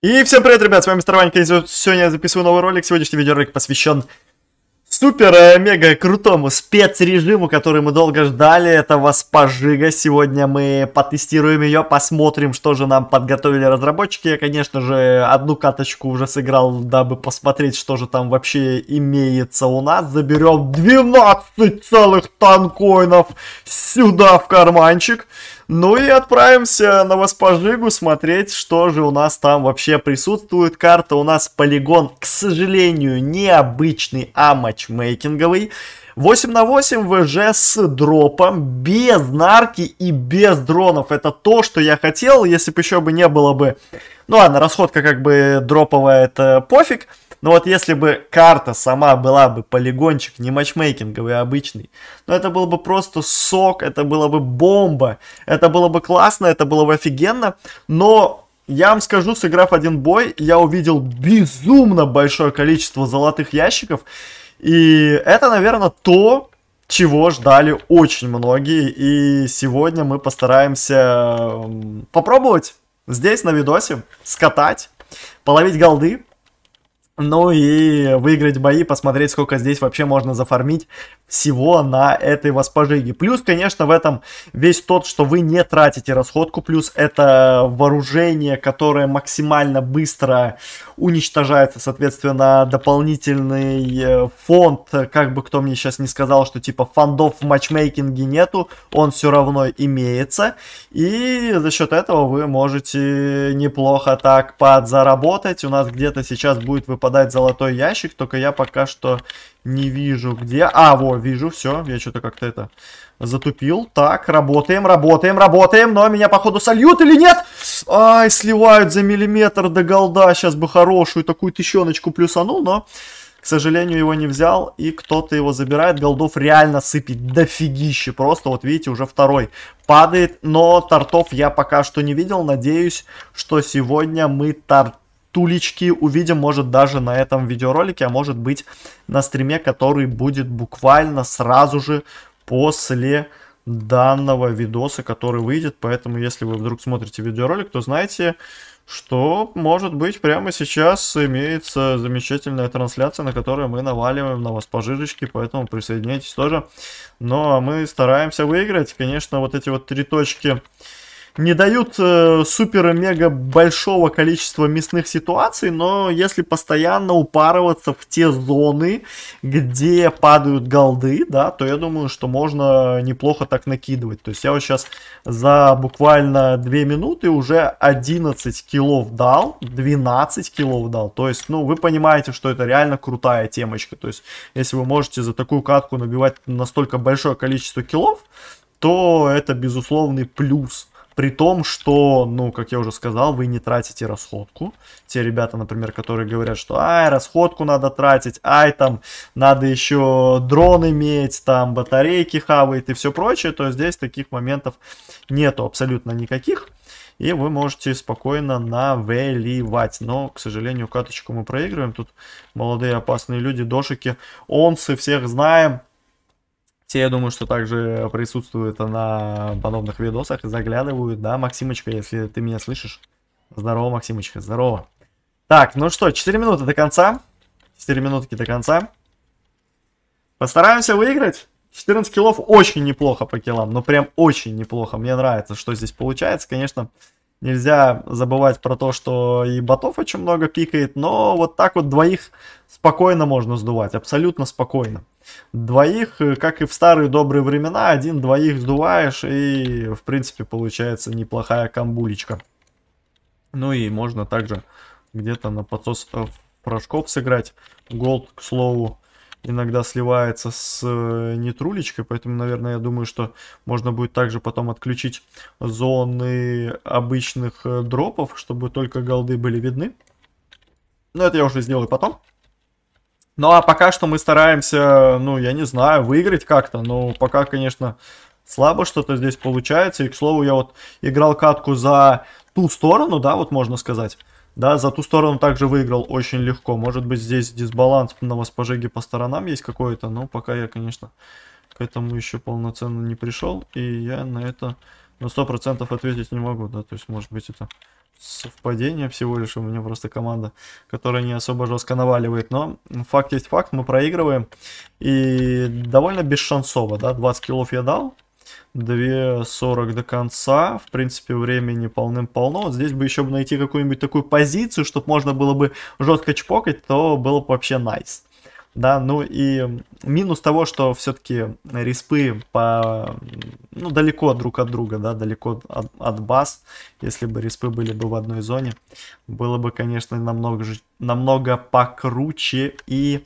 И всем привет, ребят, с вами Мистер Ванька, сегодня я записываю новый ролик. Сегодняшний видеоролик посвящен супер-мега-крутому спецрежиму, который мы долго ждали. Это Воспожига. Сегодня мы потестируем ее, посмотрим, что же нам подготовили разработчики. Я, конечно же, одну каточку уже сыграл, дабы посмотреть, что же там вообще имеется у нас. Заберем 12 целых танкоинов сюда в карманчик. Ну и отправимся на Воспожигу смотреть, что же у нас там вообще присутствует. Карта у нас полигон, к сожалению, необычный, а матчмейкинговый. 8 на 8 ВЖ с дропом, без нарки и без дронов. Это то, что я хотел, если бы еще бы не было бы... Ну ладно, расходка как бы дроповая, это пофиг. Но вот если бы карта сама была бы полигончик, не матчмейкинговый, а обычный, но ну это был бы просто сок, это было бы бомба, это было бы классно, это было бы офигенно, но я вам скажу, сыграв один бой, я увидел безумно большое количество золотых ящиков, и это, наверное, то, чего ждали очень многие. И сегодня мы постараемся попробовать здесь на видосе скатать, половить голды ну и выиграть бои, посмотреть, сколько здесь вообще можно зафармить всего на этой воспожиге. Плюс, конечно, в этом весь тот, что вы не тратите расходку. Плюс это вооружение, которое максимально быстро уничтожается, соответственно, дополнительный э, фонд. Как бы кто мне сейчас не сказал, что типа фондов в матчмейкинге нету, он все равно имеется. И за счет этого вы можете неплохо так подзаработать. У нас где-то сейчас будет выпадать выпадает золотой ящик, только я пока что не вижу где. А, во, вижу, все, я что-то как-то это затупил. Так, работаем, работаем, работаем, но меня походу сольют или нет? Ай, сливают за миллиметр до голда, сейчас бы хорошую такую тыщеночку плюсанул, но... К сожалению, его не взял, и кто-то его забирает. Голдов реально сыпет дофигище. Просто, вот видите, уже второй падает. Но тортов я пока что не видел. Надеюсь, что сегодня мы торт тулечки увидим, может, даже на этом видеоролике, а может быть на стриме, который будет буквально сразу же после данного видоса, который выйдет. Поэтому, если вы вдруг смотрите видеоролик, то знаете, что, может быть, прямо сейчас имеется замечательная трансляция, на которой мы наваливаем на вас пожирочки, поэтому присоединяйтесь тоже. Ну, а мы стараемся выиграть. Конечно, вот эти вот три точки не дают э, супер-мега большого количества мясных ситуаций, но если постоянно упарываться в те зоны, где падают голды, да, то я думаю, что можно неплохо так накидывать. То есть я вот сейчас за буквально 2 минуты уже 11 килов дал, 12 килов дал. То есть, ну, вы понимаете, что это реально крутая темочка. То есть, если вы можете за такую катку набивать настолько большое количество килов, то это безусловный плюс. При том, что, ну, как я уже сказал, вы не тратите расходку. Те ребята, например, которые говорят, что ай, расходку надо тратить, ай, там, надо еще дрон иметь, там, батарейки хавает и все прочее, то здесь таких моментов нету абсолютно никаких. И вы можете спокойно навеливать. Но, к сожалению, каточку мы проигрываем. Тут молодые опасные люди, дошики, Онцы всех знаем. Все, я думаю, что также присутствуют на подобных видосах и заглядывают, да, Максимочка, если ты меня слышишь. Здорово, Максимочка, здорово. Так, ну что, 4 минуты до конца. 4 минутки до конца. Постараемся выиграть. 14 киллов очень неплохо по киллам, но ну прям очень неплохо. Мне нравится, что здесь получается. Конечно, нельзя забывать про то, что и ботов очень много пикает, но вот так вот двоих спокойно можно сдувать, абсолютно спокойно. Двоих, э, как и в старые добрые времена, один двоих сдуваешь и, в принципе, получается неплохая камбулечка. Ну и можно также где-то на подсос фрашкоп э, сыграть. Голд, к слову, иногда сливается с э, нетрулечкой, поэтому, наверное, я думаю, что можно будет также потом отключить зоны обычных дропов, чтобы только голды были видны. Но это я уже сделаю потом. Ну а пока что мы стараемся, ну я не знаю, выиграть как-то, но ну, пока, конечно, слабо что-то здесь получается. И, к слову, я вот играл катку за ту сторону, да, вот можно сказать. Да, за ту сторону также выиграл очень легко. Может быть, здесь дисбаланс на воспожиге по сторонам есть какой-то, но пока я, конечно, к этому еще полноценно не пришел. И я на это на 100% ответить не могу, да, то есть, может быть, это совпадение всего лишь, у меня просто команда, которая не особо жестко наваливает, но факт есть факт, мы проигрываем, и довольно бесшансово, да, 20 киллов я дал, 2.40 до конца, в принципе, времени полным-полно, вот здесь бы еще найти какую-нибудь такую позицию, чтобы можно было бы жестко чпокать, то было бы вообще Nice да, ну и минус того, что все-таки респы по, ну, далеко друг от друга, да, далеко от, от баз, если бы респы были бы в одной зоне, было бы, конечно, намного, намного покруче и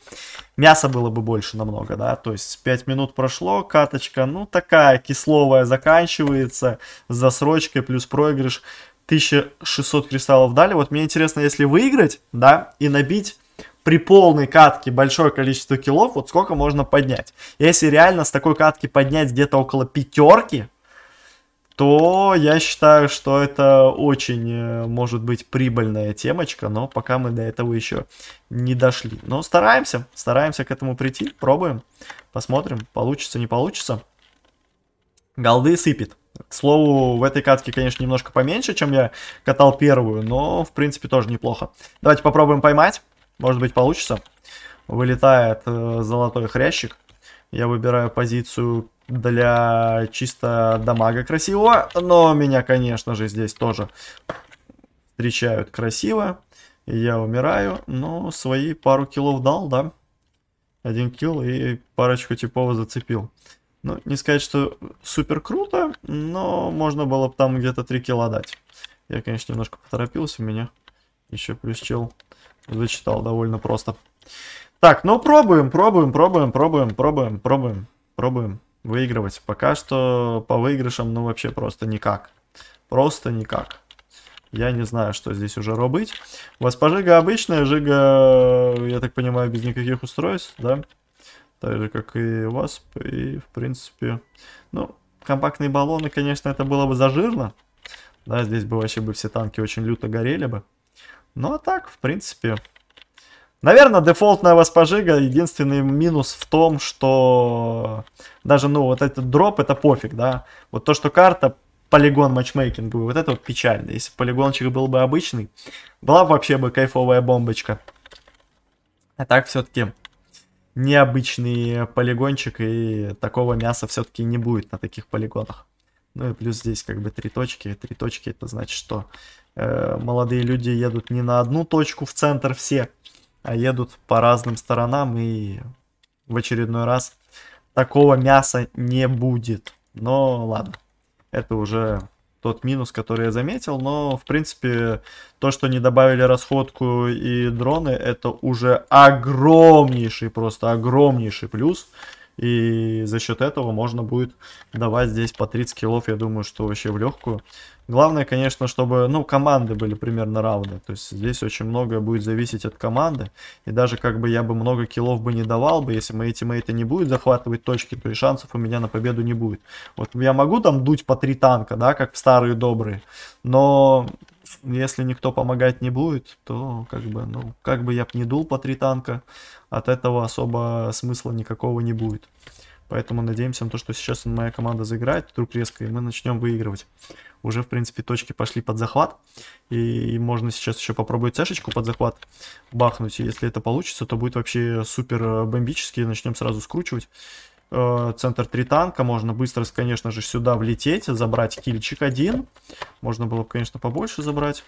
мяса было бы больше намного, да, то есть 5 минут прошло, каточка, ну, такая кисловая заканчивается, с засрочкой плюс проигрыш, 1600 кристаллов дали, вот мне интересно, если выиграть, да, и набить при полной катке большое количество килов, вот сколько можно поднять. Если реально с такой катки поднять где-то около пятерки, то я считаю, что это очень э, может быть прибыльная темочка, но пока мы до этого еще не дошли. Но стараемся, стараемся к этому прийти, пробуем, посмотрим, получится, не получится. Голды сыпет. К слову, в этой катке, конечно, немножко поменьше, чем я катал первую, но, в принципе, тоже неплохо. Давайте попробуем поймать. Может быть получится. Вылетает э, золотой хрящик. Я выбираю позицию для чисто дамага красивого. Но меня, конечно же, здесь тоже встречают красиво. Я умираю, но свои пару киллов дал, да. Один килл и парочку типов зацепил. Ну, не сказать, что супер круто, но можно было бы там где-то 3 килла дать. Я, конечно, немножко поторопился, у меня еще плюс чел Зачитал довольно просто. Так, ну пробуем, пробуем, пробуем, пробуем, пробуем, пробуем, пробуем выигрывать. Пока что по выигрышам, ну вообще просто никак. Просто никак. Я не знаю, что здесь уже робить. У вас пожига обычная, жига, я так понимаю, без никаких устройств, да? Так же, как и у вас. И, в принципе, ну, компактные баллоны, конечно, это было бы зажирно. Да, здесь бы вообще бы все танки очень люто горели бы. Ну а так, в принципе. Наверное, дефолтная воспожига. Единственный минус в том, что даже, ну, вот этот дроп, это пофиг, да. Вот то, что карта полигон матчмейкинговый, вот это вот печально. Если полигончик был бы обычный, была бы вообще бы кайфовая бомбочка. А так все-таки необычный полигончик, и такого мяса все-таки не будет на таких полигонах. Ну и плюс здесь как бы три точки. Три точки это значит, что Э, молодые люди едут не на одну точку в центр все, а едут по разным сторонам и в очередной раз такого мяса не будет. Но ладно, это уже тот минус, который я заметил, но в принципе то, что не добавили расходку и дроны, это уже огромнейший, просто огромнейший плюс. И за счет этого можно будет давать здесь по 30 киллов, я думаю, что вообще в легкую. Главное, конечно, чтобы, ну, команды были примерно равны. То есть здесь очень многое будет зависеть от команды. И даже как бы я бы много киллов бы не давал бы, если мои тиммейты не будут захватывать точки, то и шансов у меня на победу не будет. Вот я могу там дуть по три танка, да, как в старые добрые, но если никто помогать не будет, то как бы, ну, как бы я бы не дул по три танка, от этого особо смысла никакого не будет. Поэтому надеемся на то, что сейчас моя команда заиграет вдруг резко, и мы начнем выигрывать. Уже, в принципе, точки пошли под захват. И можно сейчас еще попробовать цешечку под захват бахнуть. И если это получится, то будет вообще супер э, бомбически. Начнем сразу скручивать. Э, центр 3 танка. Можно быстро, конечно же, сюда влететь, забрать кильчик один. Можно было бы, конечно, побольше забрать.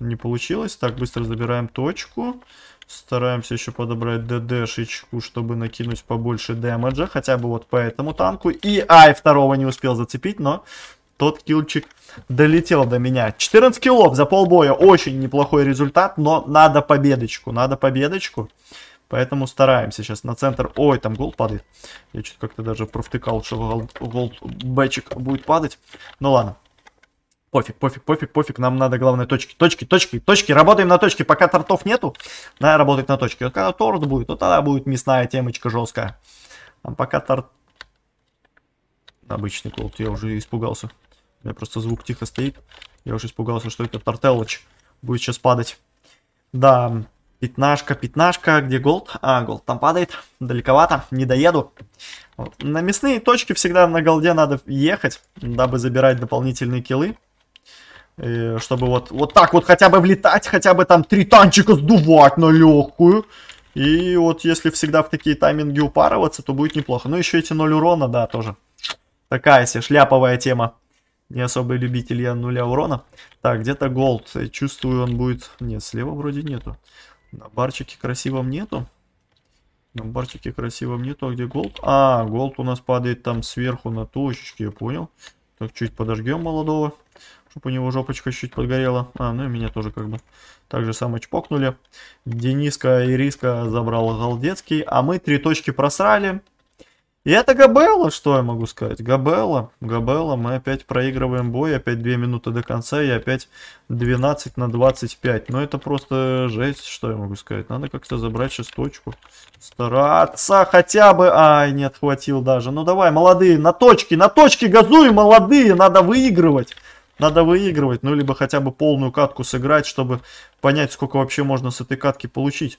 Не получилось. Так, быстро забираем точку. Стараемся еще подобрать ДДшечку, чтобы накинуть побольше дэмэджа. Хотя бы вот по этому танку. И Ай второго не успел зацепить, но тот килчик долетел до меня. 14 киллов за полбоя. Очень неплохой результат, но надо победочку. Надо победочку. Поэтому стараемся сейчас на центр. Ой, там голд падает. Я что-то как-то даже провтыкал, что голд, голд бэчик будет падать. Ну ладно. Пофиг, пофиг, пофиг, пофиг. Нам надо, главное, точки, точки, точки, точки. Работаем на точке. Пока тортов нету, надо работать на точке. Вот когда торт будет, то тогда будет мясная темочка жесткая. А пока торт... Обычный голд, я уже испугался. У меня просто звук тихо стоит. Я уже испугался, что это тортеллоч будет сейчас падать. Да, Пятнашка, пятнашка, где голд? А, голд там падает, далековато, не доеду. Вот. На мясные точки всегда на голде надо ехать, дабы забирать дополнительные килы. И, э, чтобы вот, вот так вот хотя бы влетать, хотя бы там три танчика сдувать на легкую. И вот если всегда в такие тайминги упарываться, то будет неплохо. Ну еще эти ноль урона, да, тоже. Такая себе шляповая тема. Не особый любитель я нуля урона. Так, где-то голд. Чувствую, он будет... Нет, слева вроде нету. На барчике красивом нету. На барчике красивом нету. А где голд? А, голд у нас падает там сверху на точечке, я понял. Так, чуть подожгем молодого, чтобы у него жопочка чуть подгорела. А, ну и меня тоже как бы так же самое чпокнули. Дениска и Риска забрал Голдецкий. А мы три точки просрали. И это Габелла, что я могу сказать? Габелла, Габелла, мы опять проигрываем бой, опять 2 минуты до конца и опять 12 на 25. Но ну, это просто жесть, что я могу сказать. Надо как-то забрать шесточку, стараться хотя бы. Ай, не отхватил даже. Ну давай, молодые, на точке, на точке газуй, молодые, надо выигрывать. Надо выигрывать, ну либо хотя бы полную катку сыграть, чтобы понять, сколько вообще можно с этой катки получить.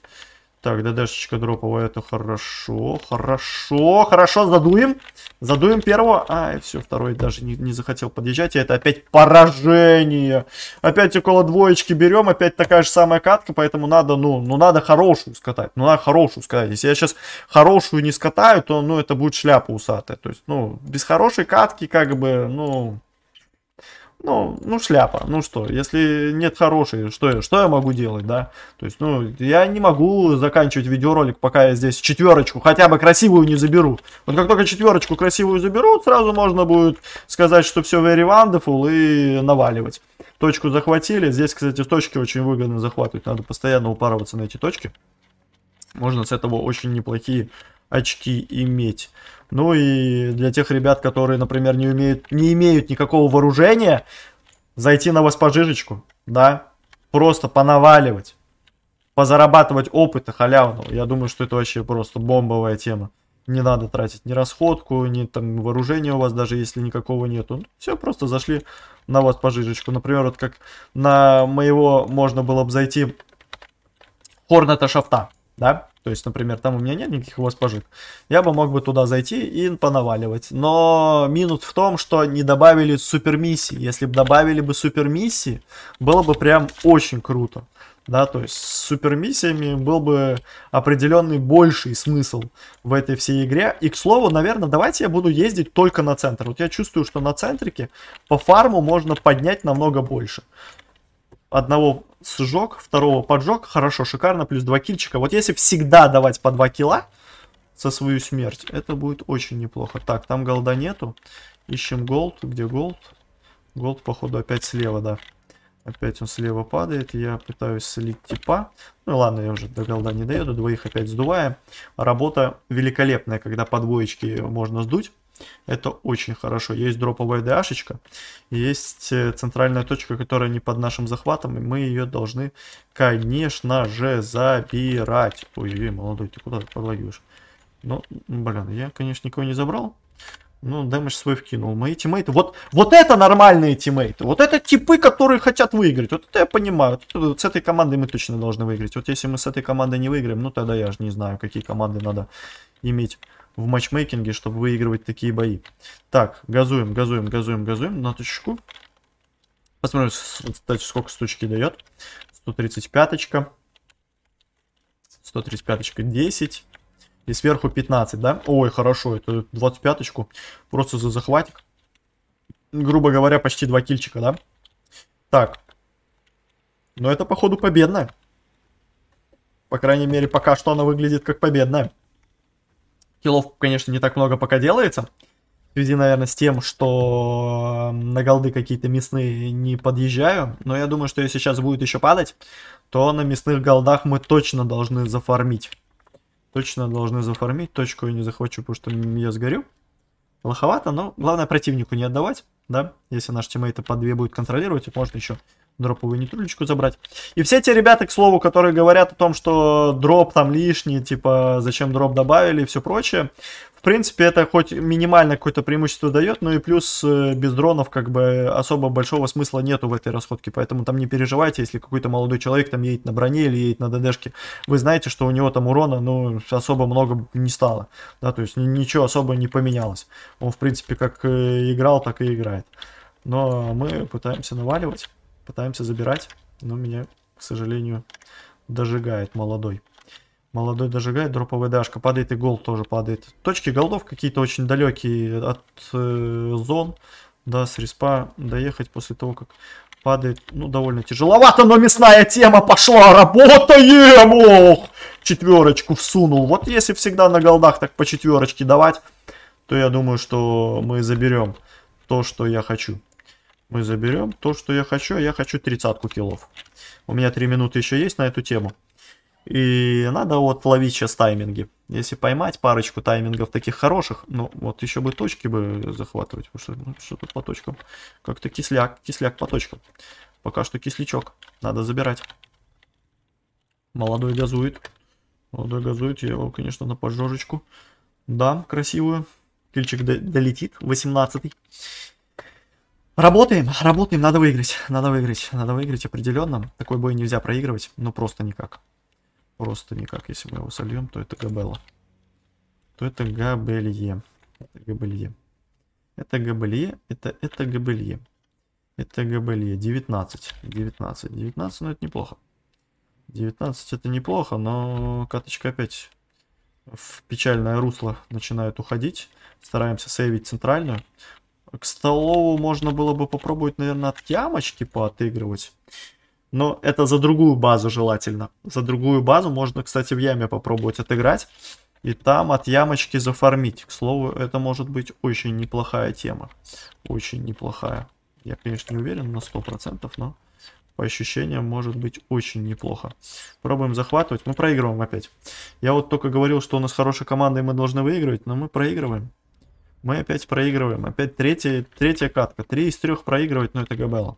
Так, ДДшечка дроповая, это хорошо, хорошо, хорошо, задуем. Задуем первого. ай, все, второй даже не, не захотел подъезжать. И это опять поражение. Опять около двоечки берем, опять такая же самая катка, поэтому надо, ну, ну надо хорошую скатать. Ну, надо хорошую скатать. Если я сейчас хорошую не скатаю, то, ну, это будет шляпа усатая. То есть, ну, без хорошей катки, как бы, ну ну, ну шляпа, ну что, если нет хорошей, что, что я могу делать, да? То есть, ну, я не могу заканчивать видеоролик, пока я здесь четверочку, хотя бы красивую не заберу. Вот как только четверочку красивую заберут, сразу можно будет сказать, что все very wonderful и наваливать. Точку захватили, здесь, кстати, точки очень выгодно захватывать, надо постоянно упарываться на эти точки. Можно с этого очень неплохие очки иметь. Ну и для тех ребят, которые, например, не, умеют, не имеют никакого вооружения, зайти на воспожижечку, да, просто понаваливать, позарабатывать опыта халявного. Я думаю, что это вообще просто бомбовая тема. Не надо тратить ни расходку, ни там вооружения у вас даже если никакого нету. Ну, все, просто зашли на вас пожижечку. Например, вот как на моего можно было бы зайти Хорната Шафта да, то есть, например, там у меня нет никаких госпожек, я бы мог бы туда зайти и понаваливать. Но минус в том, что не добавили супермиссии. Если бы добавили бы супермиссии, было бы прям очень круто. Да, то есть с супермиссиями был бы определенный больший смысл в этой всей игре. И, к слову, наверное, давайте я буду ездить только на центр. Вот я чувствую, что на центрике по фарму можно поднять намного больше одного сжег, второго поджег, хорошо, шикарно, плюс два кильчика. Вот если всегда давать по два килла со свою смерть, это будет очень неплохо. Так, там голда нету. Ищем голд. Где голд? Голд, походу, опять слева, да. Опять он слева падает. Я пытаюсь слить типа. Ну ладно, я уже до голда не доеду. Двоих опять сдувая. Работа великолепная, когда по двоечке можно сдуть. Это очень хорошо. Есть дроповая дашечка, есть э, центральная точка, которая не под нашим захватом, и мы ее должны, конечно же, забирать. Ой-ой-ой, молодой, ты куда подлагиваешь? Ну, блин, я, конечно, никого не забрал. Ну, дэмэдж свой вкинул. Мои тиммейты... Вот, вот это нормальные тиммейты. Вот это типы, которые хотят выиграть. Вот это я понимаю. Вот с этой командой мы точно должны выиграть. Вот если мы с этой командой не выиграем, ну тогда я же не знаю, какие команды надо иметь в матчмейкинге, чтобы выигрывать такие бои. Так, газуем, газуем, газуем, газуем на точку. Посмотрим, кстати, сколько точки дает. 135-очка. 135-очка 10. И сверху 15, да? Ой, хорошо, это 25-очку. Просто за захватик. Грубо говоря, почти 2 кильчика, да? Так. Но это, походу, победная. По крайней мере, пока что она выглядит как победная. Хилов, конечно, не так много пока делается. В связи, наверное, с тем, что на голды какие-то мясные не подъезжаю. Но я думаю, что если сейчас будет еще падать, то на мясных голдах мы точно должны зафармить. Точно должны зафармить. Точку я не захвачу, потому что я сгорю. Лоховато, но главное противнику не отдавать, да? Если наши тиммейты по две будут контролировать, их можно еще дроповую нитрулечку забрать. И все те ребята, к слову, которые говорят о том, что дроп там лишний, типа, зачем дроп добавили и все прочее, в принципе, это хоть минимально какое-то преимущество дает, но и плюс э, без дронов как бы особо большого смысла нету в этой расходке, поэтому там не переживайте, если какой-то молодой человек там едет на броне или едет на ДДшке, вы знаете, что у него там урона, ну, особо много не стало, да, то есть ничего особо не поменялось. Он, в принципе, как э, играл, так и играет. Но мы пытаемся наваливать. Пытаемся забирать, но меня, к сожалению, дожигает молодой. Молодой дожигает, дроповая дашка падает и гол тоже падает. Точки голдов какие-то очень далекие от э, зон. Да, с респа доехать после того, как падает. Ну, довольно тяжеловато, но мясная тема пошла. Работаем! Ох! Четверочку всунул. Вот если всегда на голдах так по четверочке давать, то я думаю, что мы заберем то, что я хочу. Мы заберем то, что я хочу. А я хочу тридцатку килов. У меня три минуты еще есть на эту тему. И надо вот ловить сейчас тайминги. Если поймать парочку таймингов таких хороших, ну вот еще бы точки бы захватывать. Потому что, ну, что тут по точкам? Как-то кисляк, кисляк по точкам. Пока что кислячок. Надо забирать. Молодой газует. Молодой газует. Я его, конечно, на поджожечку. Да, красивую. Кильчик долетит. 18 -й. Работаем, работаем, надо выиграть, надо выиграть, надо выиграть определенно. Такой бой нельзя проигрывать, ну просто никак. Просто никак, если мы его сольем, то это Габелла. То это Габелье. Это Габелье. Это Габелье, это, это Габелье. Это Габелье, 19, 19, 19, но ну, это неплохо. 19 это неплохо, но каточка опять в печальное русло начинает уходить. Стараемся сейвить центральную. К столову можно было бы попробовать, наверное, от ямочки поотыгрывать. Но это за другую базу желательно. За другую базу можно, кстати, в яме попробовать отыграть. И там от ямочки зафармить. К слову, это может быть очень неплохая тема. Очень неплохая. Я, конечно, не уверен на 100%, но по ощущениям может быть очень неплохо. Пробуем захватывать. Мы проигрываем опять. Я вот только говорил, что у нас хорошая команда и мы должны выигрывать, но мы проигрываем. Мы опять проигрываем. Опять третья, третья катка. Три из трех проигрывать, но ну, это габела.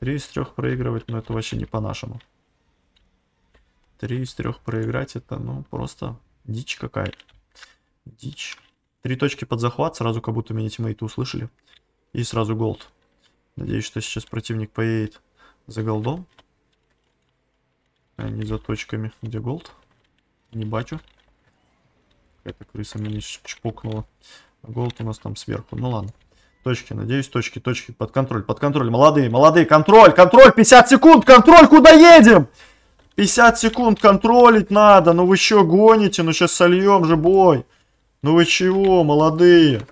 Три из трех проигрывать, но ну, это вообще не по-нашему. Три из трех проиграть, это, ну, просто дичь какая-то. Дичь. Три точки под захват, сразу как будто меня тиммейты услышали. И сразу голд. Надеюсь, что сейчас противник поедет за голдом. А не за точками. Где голд? Не бачу. Какая-то крыса меня чпокнула. Голд у нас там сверху. Ну ладно. Точки, надеюсь, точки, точки. Под контроль, под контроль. Молодые, молодые. Контроль, контроль. 50 секунд, контроль. Куда едем? 50 секунд контролить надо. Ну вы что гоните? Ну сейчас сольем же бой. Ну вы чего, молодые?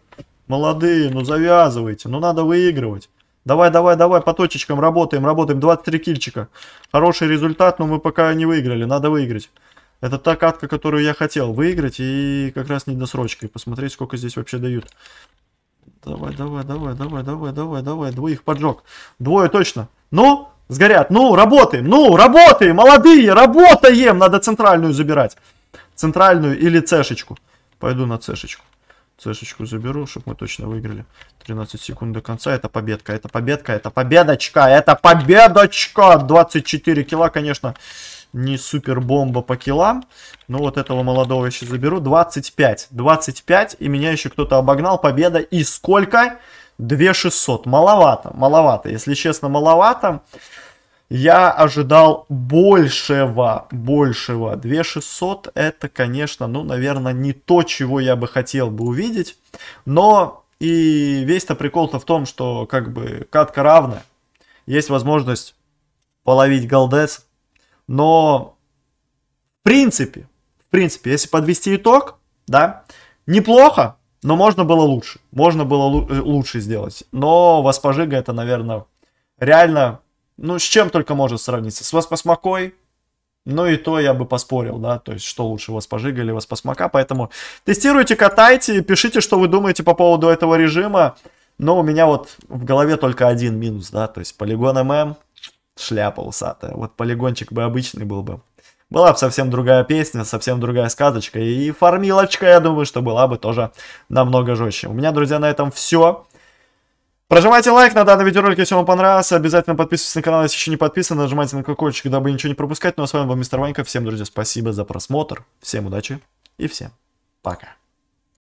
Молодые, ну завязывайте. Ну надо выигрывать. Давай, давай, давай, по точечкам работаем, работаем. 23 кильчика. Хороший результат, но мы пока не выиграли. Надо выиграть. Это та катка, которую я хотел выиграть и как раз не недосрочкой. Посмотреть, сколько здесь вообще дают. Давай, давай, давай, давай, давай, давай, давай. Двоих поджег. Двое точно. Ну, сгорят. Ну, работаем. Ну, работаем. Молодые, работаем. Надо центральную забирать. Центральную или цешечку. Пойду на цешечку. Цешечку заберу, чтобы мы точно выиграли. 13 секунд до конца. Это победка, это победка, это победочка, это победочка. 24 кило, конечно. Конечно не супер бомба по килам. но вот этого молодого еще заберу. 25. 25. И меня еще кто-то обогнал. Победа. И сколько? 2600. Маловато. Маловато. Если честно, маловато. Я ожидал большего, большего. 2600 это, конечно, ну, наверное, не то, чего я бы хотел бы увидеть. Но и весь-то прикол-то в том, что как бы катка равна Есть возможность половить голдес, но в принципе, в принципе, если подвести итог, да, неплохо, но можно было лучше, можно было э, лучше сделать. Но Васпожига это, наверное, реально, ну, с чем только может сравниться. С Васпасмакой, ну и то я бы поспорил, да, то есть что лучше, Васпожига или Васпасмака. Поэтому тестируйте, катайте, пишите, что вы думаете по поводу этого режима. Но у меня вот в голове только один минус, да, то есть полигон ММ, шляпа усатая. Вот полигончик бы обычный был бы. Была бы совсем другая песня, совсем другая сказочка. И формилочка, я думаю, что была бы тоже намного жестче. У меня, друзья, на этом все. Прожимайте лайк на данный видеоролик, если вам понравился. Обязательно подписывайтесь на канал, если еще не подписаны. Нажимайте на колокольчик, дабы ничего не пропускать. Ну а с вами был Мистер Ванька. Всем, друзья, спасибо за просмотр. Всем удачи и всем пока.